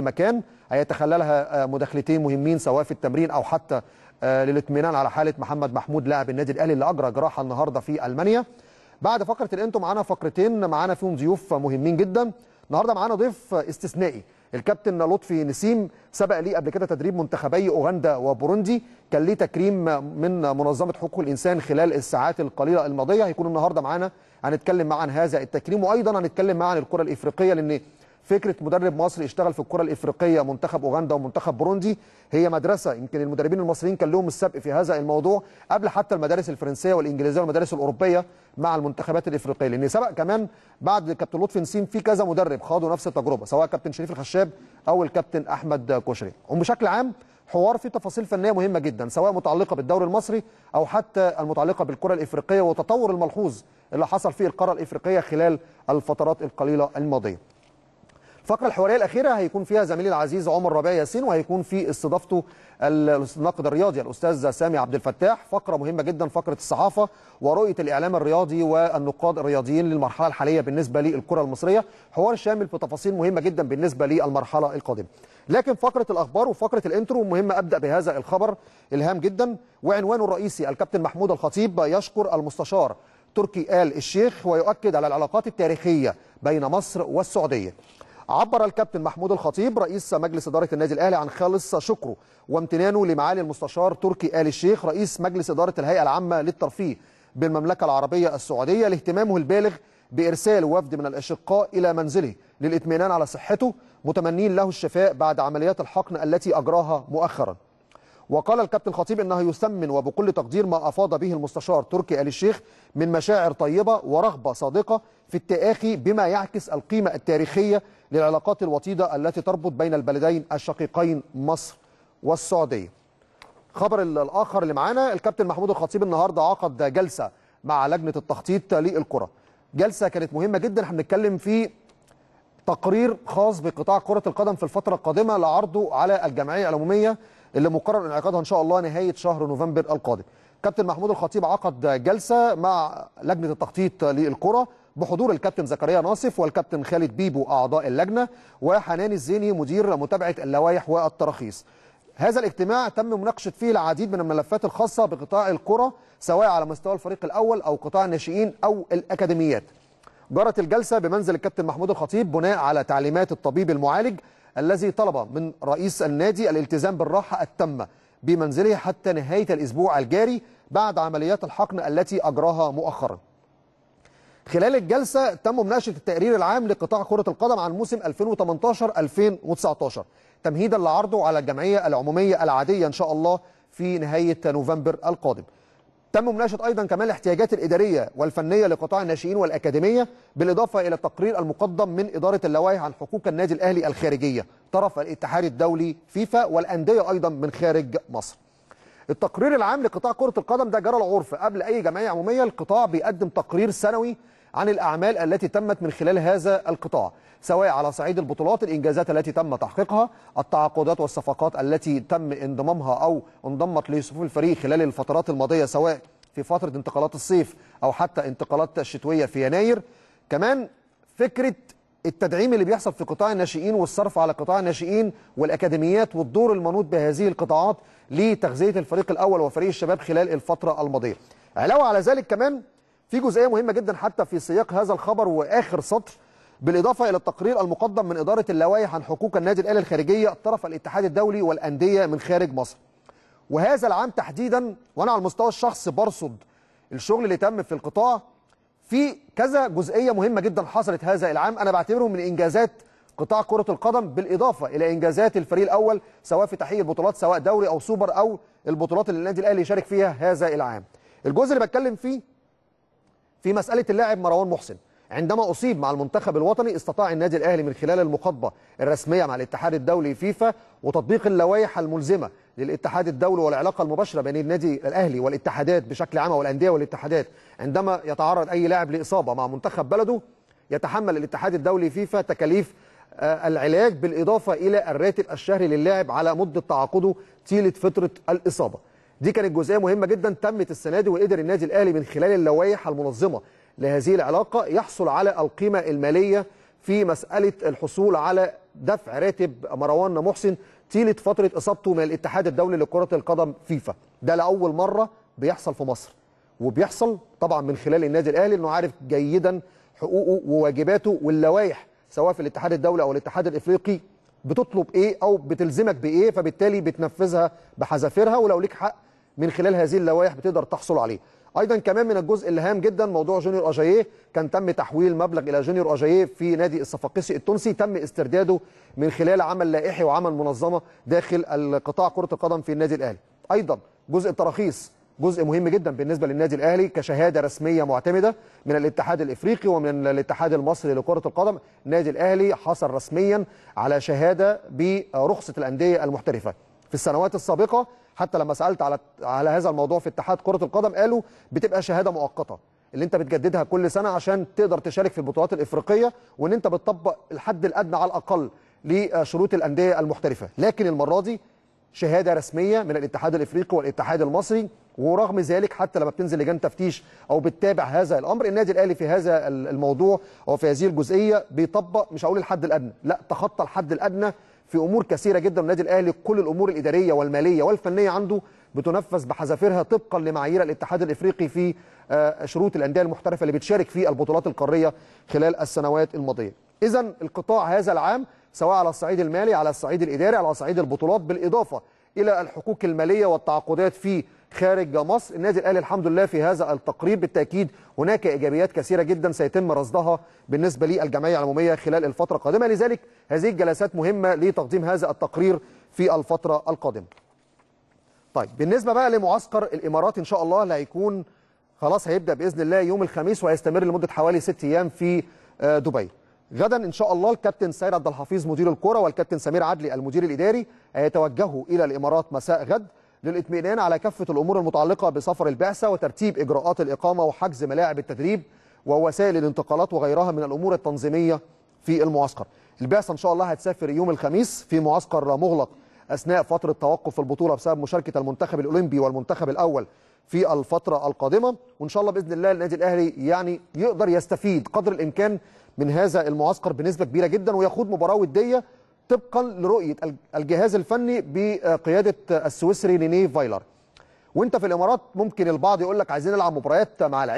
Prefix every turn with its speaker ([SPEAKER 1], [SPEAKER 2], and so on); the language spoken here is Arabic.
[SPEAKER 1] مكان هيتخللها آه، مداخلتين مهمين سواء في التمرين او حتى آه، للاطمئنان على حاله محمد محمود لاعب النادي الاهلي اللي اجرى جراحه النهارده في المانيا. بعد فقره الانتو معانا فقرتين معانا فيهم ضيوف مهمين جدا. النهارده معانا ضيف استثنائي الكابتن لطفي نسيم سبق ليه قبل كده تدريب منتخبي اوغندا وبوروندي كان ليه تكريم من منظمه حقوق الانسان خلال الساعات القليله الماضيه هيكون النهارده معانا هنتكلم معاه عن هذا التكريم وايضا هنتكلم معاه عن الكره الافريقيه لان فكره مدرب مصري يشتغل في الكره الافريقيه منتخب اوغندا ومنتخب بوروندي هي مدرسه يمكن المدربين المصريين كان لهم السبق في هذا الموضوع قبل حتى المدارس الفرنسيه والانجليزيه والمدارس الاوروبيه مع المنتخبات الافريقيه لان سبق كمان بعد كابتن لطفي نسيم في كذا مدرب خاضوا نفس التجربه سواء كابتن شريف الخشاب او الكابتن احمد كشري وبشكل عام حوار فيه تفاصيل فنيه مهمه جدا سواء متعلقه بالدوري المصري او حتى المتعلقه بالكره الافريقيه والتطور الملحوظ اللي حصل فيه القاره الافريقيه خلال الفترات القليله الماضيه الفقره الحواريه الاخيره هيكون فيها زميلي العزيز عمر ربيع ياسين وهيكون في استضافته الناقد الرياضي الاستاذ سامي عبد الفتاح فقره مهمه جدا فقره الصحافه ورؤيه الاعلام الرياضي والنقاد الرياضيين للمرحله الحاليه بالنسبه للكره المصريه حوار شامل بتفاصيل مهمه جدا بالنسبه للمرحله القادمه لكن فقره الاخبار وفقره الانترو مهمه ابدا بهذا الخبر الهام جدا وعنوانه الرئيسي الكابتن محمود الخطيب يشكر المستشار تركي آل الشيخ ويؤكد على العلاقات التاريخية بين مصر والسعودية عبر الكابتن محمود الخطيب رئيس مجلس إدارة النادي الأهلي عن خالص شكره وامتنانه لمعالي المستشار تركي آل الشيخ رئيس مجلس إدارة الهيئة العامة للترفيه بالمملكة العربية السعودية لاهتمامه البالغ بإرسال وفد من الأشقاء إلى منزله للإطمئنان على صحته متمنين له الشفاء بعد عمليات الحقن التي أجراها مؤخراً وقال الكابتن خطيب انه يسمن وبكل تقدير ما افاض به المستشار تركي ال الشيخ من مشاعر طيبه ورغبه صادقه في التآخي بما يعكس القيمه التاريخيه للعلاقات الوطيده التي تربط بين البلدين الشقيقين مصر والسعوديه. خبر الاخر اللي معانا الكابتن محمود الخطيب النهارده عقد جلسه مع لجنه التخطيط للكره. جلسه كانت مهمه جدا احنا بنتكلم في تقرير خاص بقطاع كره القدم في الفتره القادمه لعرضه على الجمعيه العموميه اللي مقرر انعقادها ان شاء الله نهايه شهر نوفمبر القادم. كابتن محمود الخطيب عقد جلسه مع لجنه التخطيط للكره بحضور الكابتن زكريا ناصف والكابتن خالد بيبو اعضاء اللجنه وحنان الزيني مدير متابعه اللوائح والتراخيص. هذا الاجتماع تم مناقشه فيه العديد من الملفات الخاصه بقطاع الكره سواء على مستوى الفريق الاول او قطاع الناشئين او الاكاديميات. جرت الجلسه بمنزل الكابتن محمود الخطيب بناء على تعليمات الطبيب المعالج الذي طلب من رئيس النادي الالتزام بالراحة التامة بمنزله حتى نهاية الأسبوع الجاري بعد عمليات الحقن التي أجراها مؤخرا خلال الجلسة تم مناقشة التقرير العام لقطاع كرة القدم عن موسم 2018-2019 تمهيدا لعرضه على الجمعية العمومية العادية إن شاء الله في نهاية نوفمبر القادم تم مناقشة أيضا كمان الاحتياجات الإدارية والفنية لقطاع الناشئين والأكاديمية بالإضافة إلى التقرير المقدم من إدارة اللوائح عن حقوق النادي الأهلي الخارجية طرف الاتحاد الدولي فيفا والأندية أيضا من خارج مصر التقرير العام لقطاع كرة القدم ده جرى العرف قبل أي جمعية عمومية القطاع بيقدم تقرير سنوي عن الأعمال التي تمت من خلال هذا القطاع سواء على صعيد البطولات الإنجازات التي تم تحقيقها التعاقدات والصفقات التي تم انضمامها أو انضمت لصفوف الفريق خلال الفترات الماضية سواء في فترة انتقالات الصيف أو حتى انتقالات الشتوية في يناير كمان فكرة التدعيم اللي بيحصل في قطاع الناشئين والصرف على قطاع الناشئين والأكاديميات والدور المنوط بهذه القطاعات لتغذية الفريق الأول وفريق الشباب خلال الفترة الماضية علاوة على ذلك كمان في جزئيه مهمه جدا حتى في سياق هذا الخبر واخر سطر بالاضافه الى التقرير المقدم من اداره اللوائح عن حقوق النادي الاهلي الخارجيه طرف الاتحاد الدولي والانديه من خارج مصر. وهذا العام تحديدا وانا على المستوى الشخصي برصد الشغل اللي تم في القطاع في كذا جزئيه مهمه جدا حصلت هذا العام انا بعتبره من انجازات قطاع كره القدم بالاضافه الى انجازات الفريق الاول سواء في تحقيق البطولات سواء دوري او سوبر او البطولات اللي النادي الاهلي يشارك فيها هذا العام. الجزء اللي بتكلم فيه في مسألة اللاعب مروان محسن عندما أصيب مع المنتخب الوطني استطاع النادي الأهلي من خلال المخاطبة الرسمية مع الاتحاد الدولي فيفا وتطبيق اللوائح الملزمة للاتحاد الدولي والعلاقة المباشرة بين النادي الأهلي والاتحادات بشكل عام والأندية والاتحادات عندما يتعرض أي لاعب لإصابة مع منتخب بلده يتحمل الاتحاد الدولي فيفا تكاليف آه، العلاج بالإضافة إلى الراتب الشهري للاعب على مدة تعاقده طيلة فترة الإصابة دي كانت جزئيه مهمه جدا تمت السنه دي وقدر النادي الاهلي من خلال اللوائح المنظمه لهذه العلاقه يحصل على القيمه الماليه في مساله الحصول على دفع راتب مروان محسن طيله فتره اصابته من الاتحاد الدولي لكره القدم فيفا ده لاول مره بيحصل في مصر وبيحصل طبعا من خلال النادي الاهلي انه عارف جيدا حقوقه وواجباته واللوائح سواء في الاتحاد الدولي او الاتحاد الافريقي بتطلب ايه او بتلزمك بايه فبالتالي بتنفذها بحذافيرها ولو ليك حق من خلال هذه اللوائح بتقدر تحصل عليه ايضا كمان من الجزء الهام جدا موضوع جونيور اجاييه كان تم تحويل مبلغ الى جونيور اجاييه في نادي الصفاقسي التونسي تم استرداده من خلال عمل لائحي وعمل منظمه داخل القطاع كره القدم في النادي الاهلي ايضا جزء التراخيص جزء مهم جدا بالنسبه للنادي الاهلي كشهاده رسميه معتمده من الاتحاد الافريقي ومن الاتحاد المصري لكره القدم النادي الاهلي حصل رسميا على شهاده برخصه الانديه المحترفه في السنوات السابقه حتى لما سالت على على هذا الموضوع في اتحاد كره القدم قالوا بتبقى شهاده مؤقته اللي انت بتجددها كل سنه عشان تقدر تشارك في البطولات الافريقيه وان انت بتطبق الحد الادنى على الاقل لشروط الانديه المحترفه لكن المره دي شهاده رسميه من الاتحاد الافريقي والاتحاد المصري ورغم ذلك حتى لما بتنزل لجان تفتيش او بتتابع هذا الامر النادي الاهلي في هذا الموضوع او في هذه الجزئيه بيطبق مش هقول الحد الادنى لا تخطى الحد الادنى في امور كثيره جدا النادي الاهلي كل الامور الاداريه والماليه والفنيه عنده بتنفذ بحذافيرها طبقا لمعايير الاتحاد الافريقي في آه، شروط الانديه المحترفه اللي بتشارك في البطولات القاريه خلال السنوات الماضيه. اذا القطاع هذا العام سواء على الصعيد المالي على الصعيد الاداري على صعيد البطولات بالاضافه الى الحقوق الماليه والتعاقدات في خارج مصر النادي الاهلي الحمد لله في هذا التقرير بالتاكيد هناك ايجابيات كثيره جدا سيتم رصدها بالنسبه للجمعيه العموميه خلال الفتره القادمه لذلك هذه الجلسات مهمه لتقديم هذا التقرير في الفتره القادمه طيب بالنسبه بقى لمعسكر الامارات ان شاء الله اللي هيكون خلاص هيبدا باذن الله يوم الخميس وهيستمر لمده حوالي ست ايام في آه، دبي غدا ان شاء الله الكابتن سيد عبد الحفيظ مدير الكره والكابتن سمير عدلي المدير الاداري هيتوجهوا الى الامارات مساء غد للاطمئنان على كافة الأمور المتعلقة بسفر البعثة وترتيب إجراءات الإقامة وحجز ملاعب التدريب ووسائل الانتقالات وغيرها من الأمور التنظيمية في المعسكر البعثة إن شاء الله هتسافر يوم الخميس في معسكر مغلق أثناء فترة توقف البطولة بسبب مشاركة المنتخب الأولمبي والمنتخب الأول في الفترة القادمة وإن شاء الله بإذن الله النادي الأهلي يعني يقدر يستفيد قدر الإمكان من هذا المعسكر بنسبة كبيرة جدا ويخوض مباراة ودية طبقا لرؤيه الجهاز الفني بقياده السويسري نيني فايلر وانت في الامارات ممكن البعض يقول لك عايزين نلعب مباريات مع العيال